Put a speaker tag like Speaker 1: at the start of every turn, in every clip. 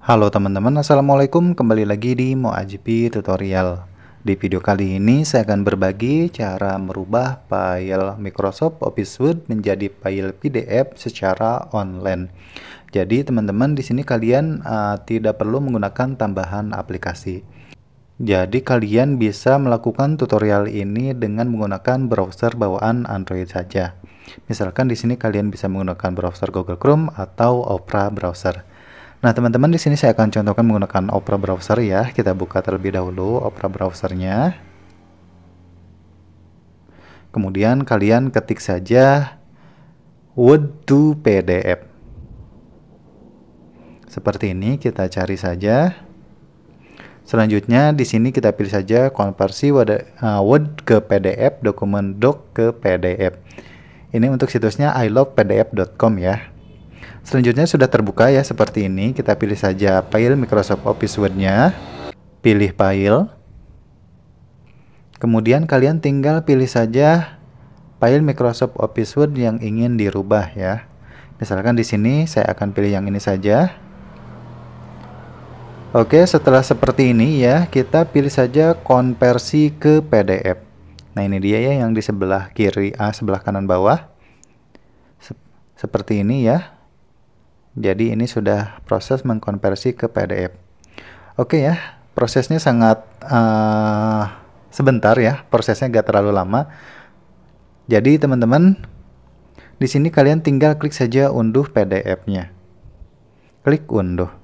Speaker 1: Halo teman-teman, Assalamualaikum Kembali lagi di MoAJP Tutorial Di video kali ini saya akan berbagi cara merubah file Microsoft Office Word menjadi file PDF secara online Jadi teman-teman di sini kalian uh, tidak perlu menggunakan tambahan aplikasi jadi kalian bisa melakukan tutorial ini dengan menggunakan browser bawaan Android saja. Misalkan di sini kalian bisa menggunakan browser Google Chrome atau Opera browser. Nah, teman-teman di sini saya akan contohkan menggunakan Opera browser ya. Kita buka terlebih dahulu Opera browsernya. Kemudian kalian ketik saja Word to PDF. Seperti ini kita cari saja. Selanjutnya di sini kita pilih saja konversi Word, eh, Word ke PDF, dokumen doc ke PDF. Ini untuk situsnya ilovepdf.com ya. Selanjutnya sudah terbuka ya seperti ini. Kita pilih saja file Microsoft Office Word-nya. Pilih file. Kemudian kalian tinggal pilih saja file Microsoft Office Word yang ingin dirubah ya. Misalkan di sini saya akan pilih yang ini saja. Oke, setelah seperti ini ya, kita pilih saja konversi ke PDF. Nah, ini dia ya yang di sebelah kiri, ah, sebelah kanan bawah. seperti ini ya. Jadi ini sudah proses mengkonversi ke PDF. Oke ya, prosesnya sangat uh, sebentar ya, prosesnya gak terlalu lama. Jadi teman-teman, di sini kalian tinggal klik saja unduh PDF-nya. Klik unduh.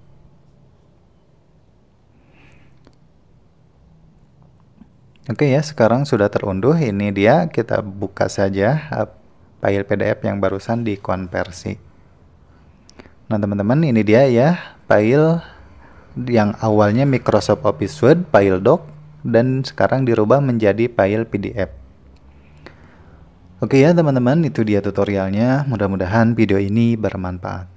Speaker 1: Oke ya, sekarang sudah terunduh. Ini dia, kita buka saja file PDF yang barusan dikonversi. Nah teman-teman ini dia ya file yang awalnya Microsoft Office Word, file doc, dan sekarang dirubah menjadi file PDF. Oke ya teman-teman itu dia tutorialnya, mudah-mudahan video ini bermanfaat.